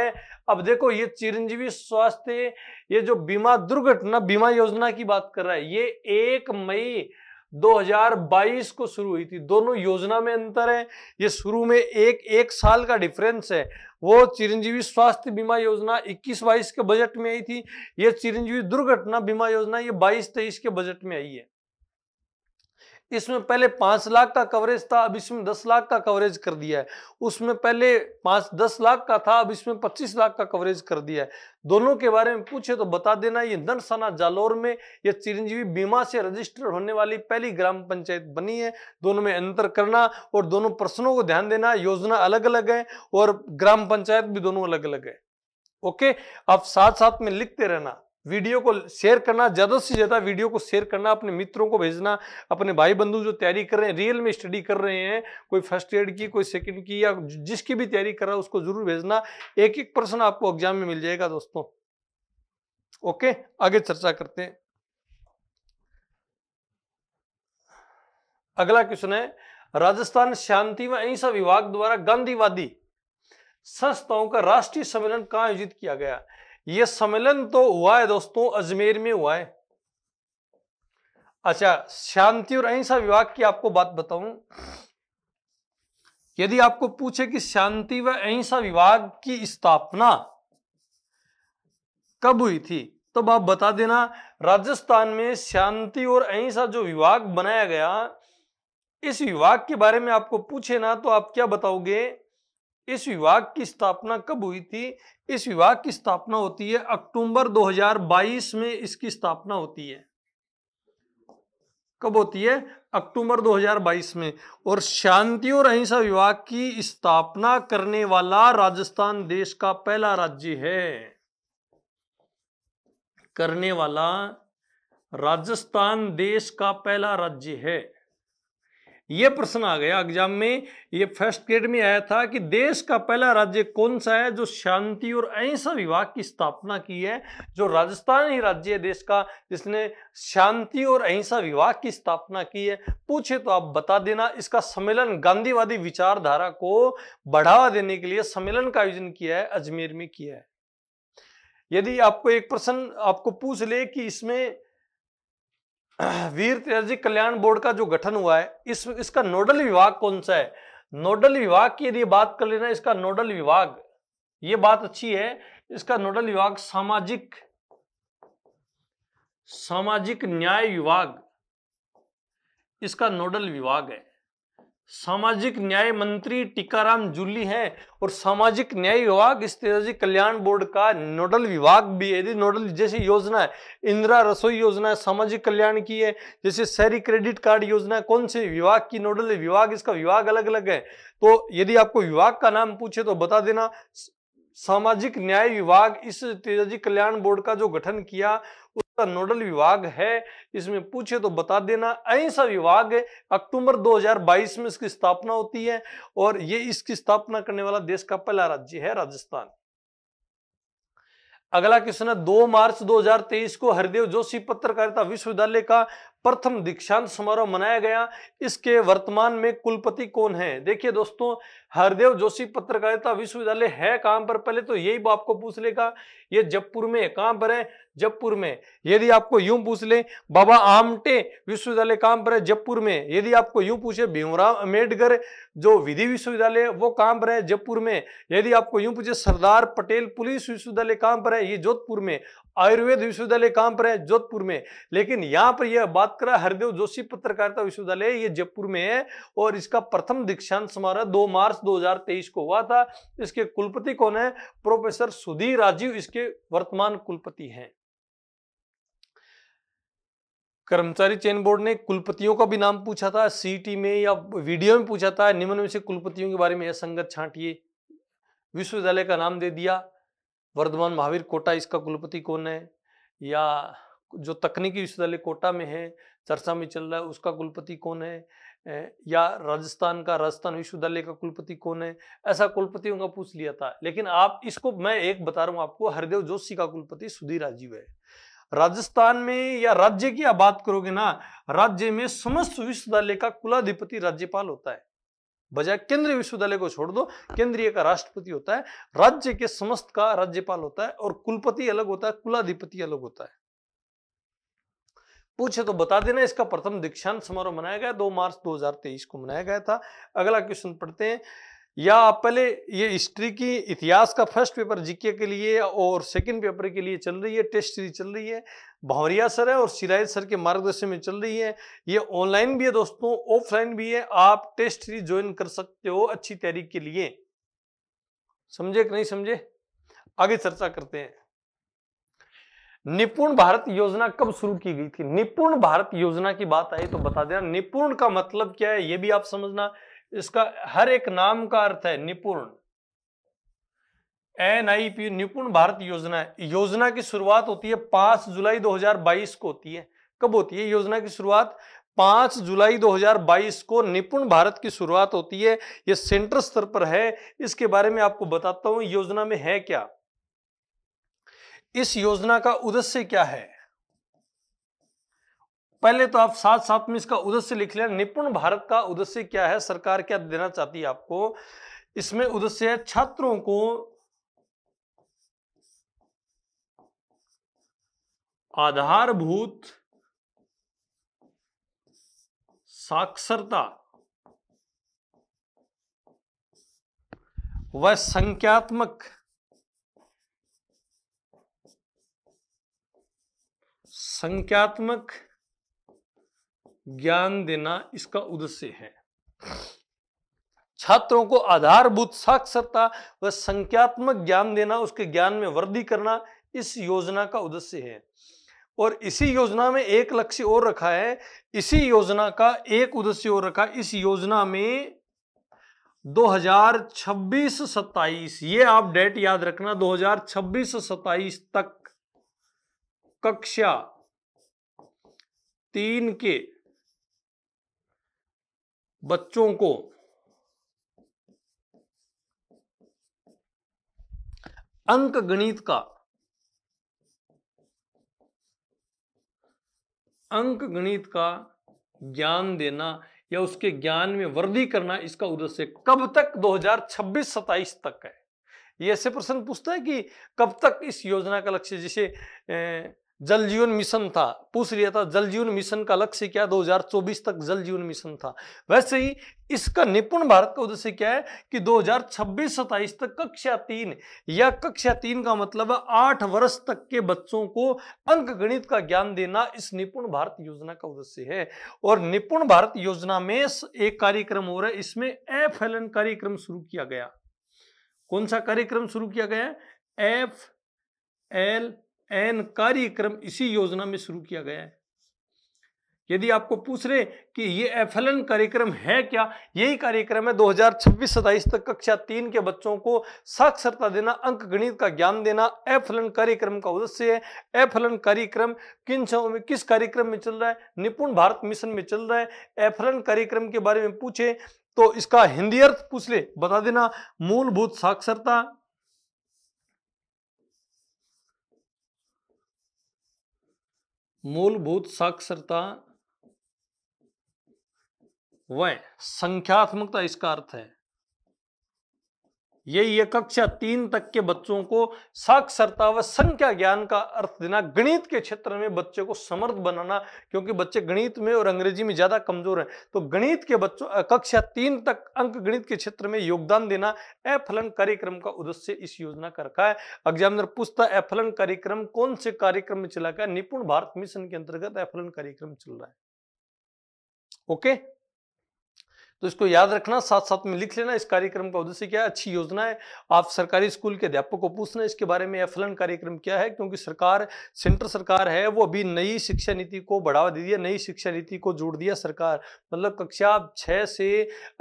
अब देखो ये चिरंजीवी स्वास्थ्य ये जो बीमा दुर्घटना बीमा योजना की बात कर रहा है ये एक मई 2022 को शुरू हुई थी दोनों योजना में अंतर है ये शुरू में एक एक साल का डिफरेंस है वो चिरंजीवी स्वास्थ्य बीमा योजना 21-22 के बजट में आई थी ये चिरंजीवी दुर्घटना बीमा योजना ये 22-23 के बजट में आई है इसमें पहले पांच लाख का कवरेज था अब इसमें दस लाख का कवरेज कर दिया है उसमें पहले पांच दस लाख का था अब इसमें पच्चीस लाख का कवरेज कर दिया है दोनों के बारे में पूछे तो बता देना ये नरसाना जालोर में यह चिरंजीवी बीमा से रजिस्टर्ड होने वाली पहली ग्राम पंचायत बनी है दोनों में अंतर करना और दोनों प्रश्नों को ध्यान देना योजना अलग अलग है और ग्राम पंचायत भी दोनों अलग अलग है ओके आप साथ साथ में लिखते रहना वीडियो को शेयर करना ज़्यादा से ज़्यादा वीडियो को शेयर करना अपने मित्रों को भेजना अपने भाई बंधु जो तैयारी कर रहे हैं रियल में स्टडी कर रहे हैं कोई फर्स्ट एड की कोई सेकंड की या जिसकी भी तैयारी कर रहा है उसको ज़रूर भेजना एक एक पर्सन आपको एग्जाम में मिल जाएगा दोस्तों ओके आगे चर्चा करते हैं अगला क्वेश्चन है राजस्थान शांति व अहिंसा विभाग द्वारा गांधीवादी संस्थाओं का राष्ट्रीय सम्मेलन कहाँ आयोजित किया गया ये सम्मेलन तो हुआ है दोस्तों अजमेर में हुआ है अच्छा शांति और अहिंसा विभाग की आपको बात बताऊं यदि आपको पूछे कि शांति व अहिंसा विभाग की स्थापना कब हुई थी तब तो आप बता देना राजस्थान में शांति और अहिंसा जो विभाग बनाया गया इस विभाग के बारे में आपको पूछे ना तो आप क्या बताओगे इस विभाग की स्थापना कब हुई थी इस विभाग की स्थापना होती है अक्टूबर 2022 में इसकी स्थापना होती है कब होती है अक्टूबर 2022 में और शांति और अहिंसा विभाग की स्थापना करने वाला राजस्थान देश का पहला राज्य है करने वाला राजस्थान देश का पहला राज्य है ये प्रश्न आ गया एग्जाम में ये फर्स्ट ग्रेड में आया था कि देश का पहला राज्य कौन सा है जो शांति और अहिंसा विभाग की स्थापना की है जो राजस्थान ही राज्य है देश का जिसने शांति और अहिंसा विभाग की स्थापना की है पूछे तो आप बता देना इसका सम्मेलन गांधीवादी विचारधारा को बढ़ावा देने के लिए सम्मेलन का आयोजन किया है अजमेर में किया है यदि आपको एक प्रश्न आपको पूछ ले कि इसमें वीर त्याजी कल्याण बोर्ड का जो गठन हुआ है इस इसका नोडल विभाग कौन सा है नोडल विभाग की यदि बात कर लेना इसका नोडल विभाग ये बात अच्छी है इसका नोडल विभाग सामाजिक सामाजिक न्याय विभाग इसका नोडल विभाग है सामाजिक न्याय मंत्री टीकाराम जुली है और सामाजिक न्याय विभाग स्त्री कल्याण बोर्ड का नोडल विभाग भी है नोडल जैसी योजना है इंदिरा रसोई योजना है सामाजिक कल्याण की है जैसे शहरी क्रेडिट कार्ड योजना है कौन से विभाग की नोडल विभाग इसका विभाग अलग अलग है तो यदि आपको विभाग का नाम पूछे तो बता देना सामाजिक न्याय विभाग इस तेजाजी कल्याण बोर्ड का जो गठन किया नोडल विभाग है इसमें पूछे तो बता देना ऐसा विभाग अक्टूबर 2022 में इसकी स्थापना होती है और ये इसकी स्थापना करने वाला देश का पहला राज्य है राजस्थान अगला क्वेश्चन है 2 मार्च 2023 को हरदेव जोशी पत्रकारिता विश्वविद्यालय का प्रथम दीक्षांत समारोह मनाया गया इसके वर्तमान में कुलपति कौन है देखिए दोस्तों हरदेव जोशी पत्रकारिता विश्वविद्यालय है कहां पर पहले तो यही आपको पूछ लेगा ये जबपुर में कहां पर है जबपुर में यदि आपको यूं पूछ ले बाबा आमटे विश्वविद्यालय कहां पर है जयपुर में यदि आपको यूं पूछे भीमराव अम्बेडकर जो विधि विश्वविद्यालय वो कहां पर है जयपुर में यदि आपको यूं पूछे सरदार पटेल पुलिस विश्वविद्यालय कहां पर है ये जोधपुर में आयुर्वेद विश्वविद्यालय कहां पर है जोधपुर में लेकिन यहां पर यह बात कर रहा है हरदेव जोशी पत्रकारिता विश्वविद्यालय ये जयपुर में है और इसका प्रथम दीक्षांत समारोह दो मार्च 2023 को हुआ था इसके कुलपति कौन है प्रोफेसर सुधीर राजीव इसके वर्तमान कुलपति हैं कर्मचारी चयन बोर्ड ने कुलपतियों का भी नाम पूछा था सीटी में या वीडियो में पूछा था निम्न में से कुलपतियों के बारे में असंगत छांटिए विश्वविद्यालय का नाम दे दिया वर्धमान महावीर कोटा इसका कुलपति कौन है या जो तकनीकी विश्वविद्यालय कोटा में है चर्चा में चल रहा है उसका कुलपति कौन है या राजस्थान का राजस्थान विश्वविद्यालय का कुलपति कौन है ऐसा कुलपतियों का पूछ लिया था लेकिन आप इसको मैं एक बता रहा हूँ आपको हरदेव जोशी का कुलपति सुधीर राजीव है राजस्थान में या राज्य की आप बात करोगे ना राज्य में समस्त विश्वविद्यालय का कुलाधिपति राज्यपाल होता है बजाय केंद्रीय विश्वविद्यालय को छोड़ दो केंद्रीय का राष्ट्रपति होता है राज्य के समस्त का राज्यपाल होता है और कुलपति अलग होता है कुलाधिपति अलग होता है पूछे तो बता देना इसका प्रथम दीक्षांत समारोह मनाया गया दो मार्च 2023 को मनाया गया था अगला क्वेश्चन पढ़ते हैं या आप पहले ये हिस्ट्री की इतिहास का फर्स्ट पेपर जीके के लिए और सेकंड पेपर के लिए चल रही है टेस्ट सीरीज चल रही है भावरिया सर है और सिराय सर के मार्गदर्शन में चल रही है ये ऑनलाइन भी है दोस्तों ऑफलाइन भी है आप टेस्ट सीरीज ज्वाइन कर सकते हो अच्छी तैयारी के लिए समझे कि नहीं समझे आगे चर्चा करते हैं निपुण भारत योजना कब शुरू की गई थी निपुण भारत योजना की बात आई तो बता देना निपुण का मतलब क्या है यह भी आप समझना इसका हर एक नाम का अर्थ है निपुण एन आई पी निपुण भारत योजना योजना की शुरुआत होती है पांच जुलाई 2022 को होती है कब होती है योजना की शुरुआत पांच जुलाई 2022 को निपुण भारत की शुरुआत होती है ये सेंटर स्तर पर है इसके बारे में आपको बताता हूं योजना में है क्या इस योजना का उद्देश्य क्या है पहले तो आप साथ साथ में इसका उद्देश्य लिख लें निपुण भारत का उद्देश्य क्या है सरकार क्या देना चाहती है आपको इसमें उद्देश्य है छात्रों को आधारभूत साक्षरता व संख्यात्मक संख्यात्मक ज्ञान देना इसका उद्देश्य है छात्रों को आधारभूत साक्षरता व संख्यात्मक ज्ञान देना उसके ज्ञान में वृद्धि करना इस योजना का उद्देश्य है और इसी योजना में एक लक्ष्य और रखा है इसी योजना का एक उद्देश्य और रखा इस योजना में 2026-27 ये आप डेट याद रखना 2026-27 तक कक्षा तीन के बच्चों को अंक गणित का अंक गणित का ज्ञान देना या उसके ज्ञान में वृद्धि करना इसका उद्देश्य कब तक 2026-27 तक है ये ऐसे प्रश्न पूछता है कि कब तक इस योजना का लक्ष्य जिसे जल जीवन मिशन था पूछ लिया था जल जीवन मिशन का लक्ष्य क्या 2024 तक जल जीवन मिशन था वैसे ही इसका निपुण भारत का उद्देश्य क्या है कि 2026 सताइस तक कक्षा तीन या कक्षा तीन का मतलब आठ वर्ष तक के बच्चों को अंक गणित का ज्ञान देना इस निपुण भारत योजना का उद्देश्य है और निपुण भारत योजना में एक कार्यक्रम हो रहा है इसमें एफ कार्यक्रम शुरू किया गया कौन सा कार्यक्रम शुरू किया गया एफ एल एन कार्यक्रम इसी योजना में शुरू किया गया है यदि आपको पूछ रहे कि ये एफएलएन कार्यक्रम है क्या यही कार्यक्रम है 2026-27 तक कक्षा तीन के बच्चों को साक्षरता देना अंक गणित का ज्ञान देना एफएलएन कार्यक्रम का उद्देश्य है एफएलएन कार्यक्रम किन शवों में किस कार्यक्रम में चल रहा है निपुण भारत मिशन में चल रहा है एफएलएन कार्यक्रम के बारे में पूछे तो इसका हिंदी अर्थ पूछ ले बता देना मूलभूत साक्षरता मूलभूत साक्षरता व संख्यात्मकता इसका अर्थ है ये ये कक्षा तीन तक के बच्चों को साक्षरता व संख्या ज्ञान का अर्थ देना गणित के क्षेत्र में बच्चे को समर्थ बनाना क्योंकि बच्चे गणित में और अंग्रेजी में ज्यादा कमजोर हैं तो गणित के बच्चों कक्षा तीन तक अंक गणित के क्षेत्र में योगदान देना एफलन कार्यक्रम का उद्देश्य इस योजना का रखा है एग्जामिनर पूछता एफलन कार्यक्रम कौन से कार्यक्रम में चला गया निपुण भारत मिशन के अंतर्गत एफलन कार्यक्रम चल रहा है ओके तो इसको याद रखना साथ साथ में लिख लेना इस कार्यक्रम का उद्देश्य क्या है अच्छी योजना है आप सरकारी स्कूल के अध्यापक को पूछना इसके बारे में यह कार्यक्रम क्या है क्योंकि सरकार सेंटर सरकार है वो अभी नई शिक्षा नीति को बढ़ावा दे दिया नई शिक्षा नीति को जोड़ दिया सरकार मतलब कक्षा छः से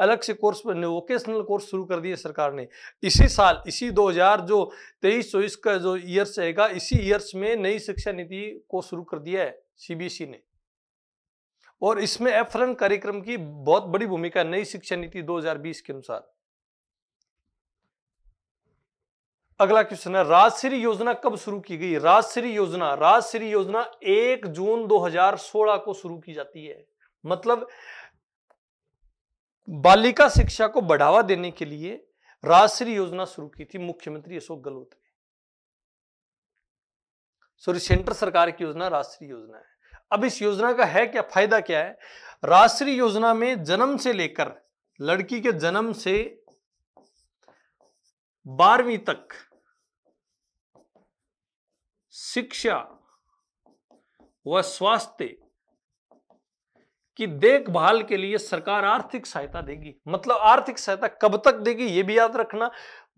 अलग से कोर्स वोकेशनल कोर्स शुरू कर दिया सरकार ने इसी साल इसी दो जो तेईस चौबीस का जो ईयर्स रहेगा इसी ईयर्स में नई शिक्षा नीति को शुरू कर दिया है सी e ने और इसमें एफरन कार्यक्रम की बहुत बड़ी भूमिका नई शिक्षा नीति 2020 के अनुसार अगला क्वेश्चन है राजश्री योजना कब शुरू की गई राजश्री योजना राजश्री योजना एक जून 2016 को शुरू की जाती है मतलब बालिका शिक्षा को बढ़ावा देने के लिए राजश्री योजना शुरू की थी मुख्यमंत्री अशोक गहलोत ने सॉरी सेंटर सरकार की योजना राजश्री योजना है अब इस योजना का है क्या फायदा क्या है राष्ट्रीय योजना में जन्म से लेकर लड़की के जन्म से बारहवीं तक शिक्षा व स्वास्थ्य की देखभाल के लिए सरकार आर्थिक सहायता देगी मतलब आर्थिक सहायता कब तक देगी यह भी याद रखना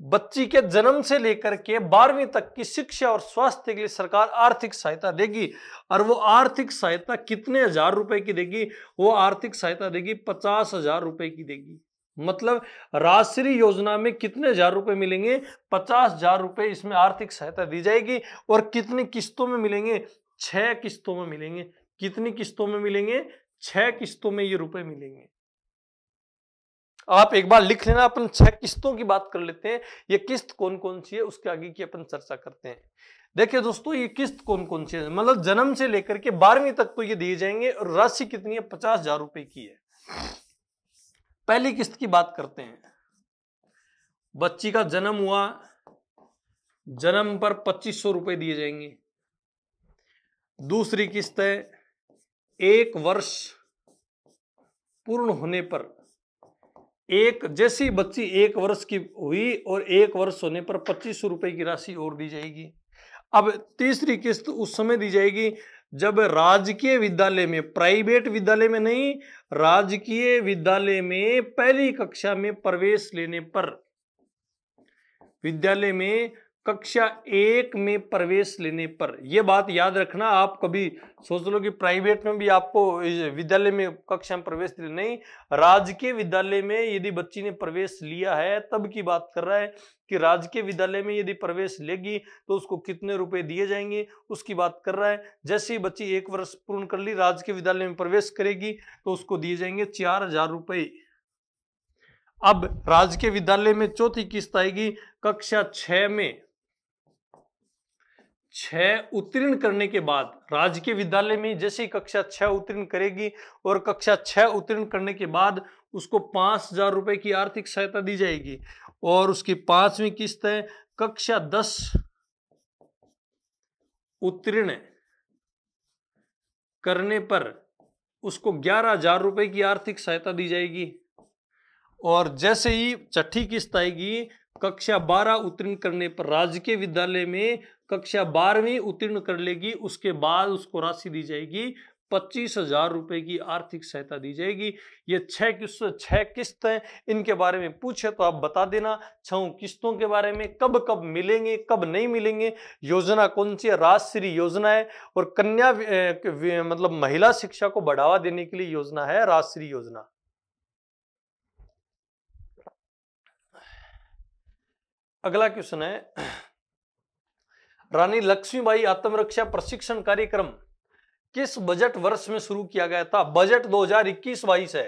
बच्ची के जन्म से लेकर के बारहवीं तक की शिक्षा और स्वास्थ्य के लिए सरकार आर्थिक सहायता देगी और वो आर्थिक सहायता कितने हजार रुपए की देगी वो आर्थिक सहायता देगी पचास हजार रुपए की देगी मतलब राजश्री योजना में कितने हजार रुपए मिलेंगे पचास हजार रुपए इसमें आर्थिक सहायता दी जाएगी और कितनी किस्तों में मिलेंगे छह किस्तों में मिलेंगे कितनी किस्तों में मिलेंगे छह किस्तों में ये रुपए मिलेंगे आप एक बार लिख लेना अपन छह किस्तों की बात कर लेते हैं ये किस्त कौन कौन सी है उसके आगे की अपन चर्चा करते हैं देखिए दोस्तों ये किस्त कौन कौन सी है मतलब जन्म से लेकर के बारहवीं तक तो ये दिए जाएंगे और राशि कितनी है पचास हजार रुपए की है पहली किस्त की बात करते हैं बच्ची का जन्म हुआ जन्म पर पच्चीस सौ रुपए दिए जाएंगे दूसरी किस्त है एक वर्ष पूर्ण होने पर एक जैसी बच्ची एक वर्ष की हुई और एक वर्ष होने पर पच्चीस रुपए की राशि और दी जाएगी अब तीसरी किस्त उस समय दी जाएगी जब राजकीय विद्यालय में प्राइवेट विद्यालय में नहीं राजकीय विद्यालय में पहली कक्षा में प्रवेश लेने पर विद्यालय में कक्षा एक में प्रवेश लेने पर यह बात याद रखना आप कभी सोच लो कि प्राइवेट में भी आपको विद्यालय में कक्षा में प्रवेश नहीं राजकीय विद्यालय में यदि बच्ची ने प्रवेश लिया है तब की बात कर रहा है कि राजकीय विद्यालय में यदि प्रवेश लेगी तो उसको कितने रुपए दिए जाएंगे उसकी बात कर रहा है जैसे ही बच्ची एक वर्ष पूर्ण कर ली राजकीय विद्यालय में प्रवेश करेगी तो उसको दिए जाएंगे चार हजार रुपये अब राजकीय विद्यालय में चौथी किस्त आएगी कक्षा छ में छह उत्तीर्ण करने के बाद राजकीय विद्यालय में जैसे ही कक्षा छह उत्तीर्ण करेगी और कक्षा छह उत्तीर्ण करने के बाद उसको पांच हजार रुपए की आर्थिक सहायता दी जाएगी और उसकी पांचवी किस्त है कक्षा दस उत्तीर्ण करने पर उसको ग्यारह हजार रुपए की आर्थिक सहायता दी जाएगी और जैसे ही छठी किस्त आएगी कक्षा बारह उत्तीर्ण करने पर राजकीय विद्यालय में कक्षा बारहवीं उत्तीर्ण कर लेगी उसके बाद उसको राशि दी जाएगी पच्चीस हजार रुपए की आर्थिक सहायता दी जाएगी ये छह किस्त छह किस्त हैं इनके बारे में पूछे तो आप बता देना छह किस्तों के बारे में कब कब मिलेंगे कब नहीं मिलेंगे योजना कौन सी है राजश्री योजना है और कन्या मतलब महिला शिक्षा को बढ़ावा देने के लिए योजना है राजश्री योजना अगला क्वेश्चन है रानी लक्ष्मीबाई आत्मरक्षा प्रशिक्षण कार्यक्रम किस बजट वर्ष में शुरू किया गया था बजट 2021-22 है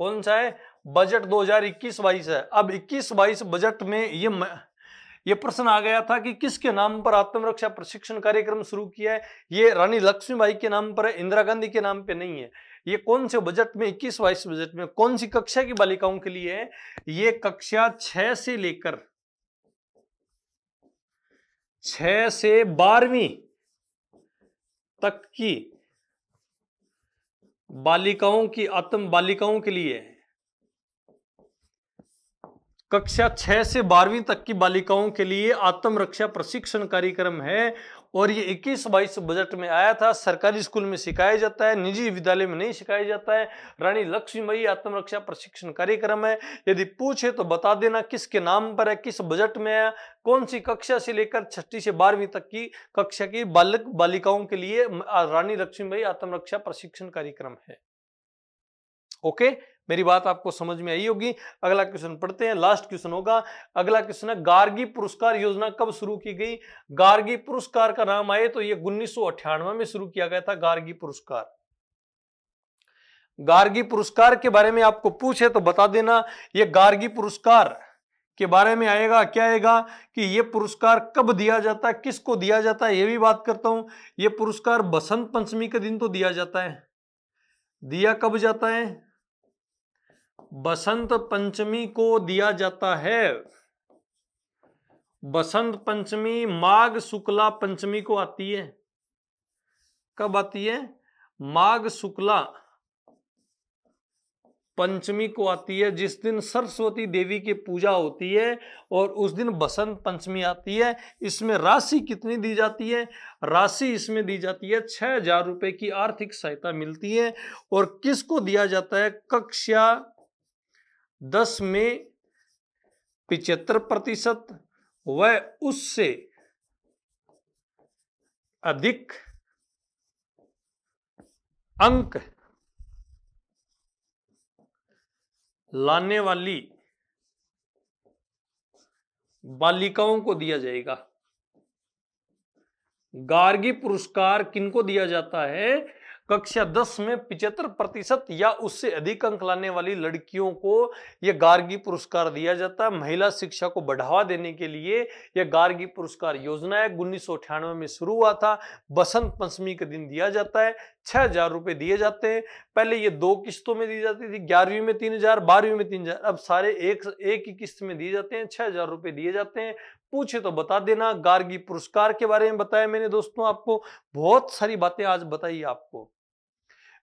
कौन सा है बजट 2021-22 है अब 21-22 बजट में ये म... ये प्रश्न आ गया था कि किसके नाम पर आत्मरक्षा प्रशिक्षण कार्यक्रम शुरू किया है ये रानी लक्ष्मीबाई के नाम पर है इंदिरा गांधी के नाम पे नहीं है ये कौन से बजट में इक्कीस बाईस बजट में कौन सी कक्षा की बालिकाओं के लिए है ये कक्षा छह से लेकर छह से बारहवीं तक की बालिकाओं की आत्म बालिकाओं के लिए कक्षा छह से बारहवीं तक की बालिकाओं के लिए आत्मरक्षा प्रशिक्षण कार्यक्रम है और ये इक्कीस बाईस बजट में आया था सरकारी स्कूल में सिखाया जाता है निजी विद्यालय में नहीं सिखाया जाता है रानी लक्ष्मीबाई आत्मरक्षा प्रशिक्षण कार्यक्रम है यदि पूछे तो बता देना किसके नाम पर है किस बजट में है कौन सी कक्षा से लेकर छठी से बारहवीं तक की कक्षा की बालक बालिकाओं के लिए रानी लक्ष्मीबाई आत्मरक्षा प्रशिक्षण कार्यक्रम है ओके मेरी बात आपको समझ में आई होगी अगला क्वेश्चन पढ़ते हैं लास्ट क्वेश्चन होगा अगला क्वेश्चन है गार्गी पुरस्कार योजना कब शुरू की गई गार्गी पुरस्कार का नाम आए तो यह उन्नीस में शुरू किया गया था गार्गी पुरस्कार गार्गी पुरस्कार के बारे में आपको पूछे तो बता देना ये गार्गी पुरस्कार के बारे में आएगा क्या आएगा कि ये पुरस्कार कब दिया जाता है किसको दिया जाता है ये भी बात करता हूं ये पुरस्कार बसंत पंचमी के दिन तो दिया जाता है दिया कब जाता है बसंत पंचमी को दिया जाता है बसंत पंचमी माघ शुक्ला पंचमी को आती है कब आती है माघ शुक्ला पंचमी को आती है जिस दिन सरस्वती देवी की पूजा होती है और उस दिन बसंत पंचमी आती है इसमें राशि कितनी दी जाती है राशि इसमें दी जाती है छह हजार रुपये की आर्थिक सहायता मिलती है और किसको दिया जाता है कक्षा दस में पिचहत्तर प्रतिशत व उससे अधिक अंक लाने वाली बालिकाओं को दिया जाएगा गार्गी पुरस्कार किनको दिया जाता है कक्षा दस में पिचहत्तर प्रतिशत या उससे अधिक अंक लाने वाली लड़कियों को यह गार्गी पुरस्कार दिया जाता है महिला शिक्षा को बढ़ावा देने के लिए यह गार्गी पुरस्कार योजना है उन्नीस में शुरू हुआ था बसंत पंचमी के दिन दिया जाता है छह हजार रुपए दिए जाते हैं पहले ये दो किस्तों में दी जाती थी ग्यारहवीं में तीन हजार बारहवीं में तीन हजार अब सारे एक एक ही किस्त में दिए जाते हैं छह हजार रुपए दिए जाते हैं पूछे तो बता देना गार्गी पुरस्कार के बारे में बताया मैंने दोस्तों आपको बहुत सारी बातें आज बताई आपको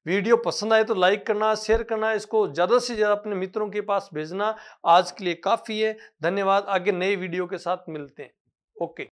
वीडियो पसंद आए तो लाइक करना शेयर करना इसको ज़्यादा से ज़्यादा अपने मित्रों के पास भेजना आज के लिए काफ़ी है धन्यवाद आगे नए वीडियो के साथ मिलते हैं ओके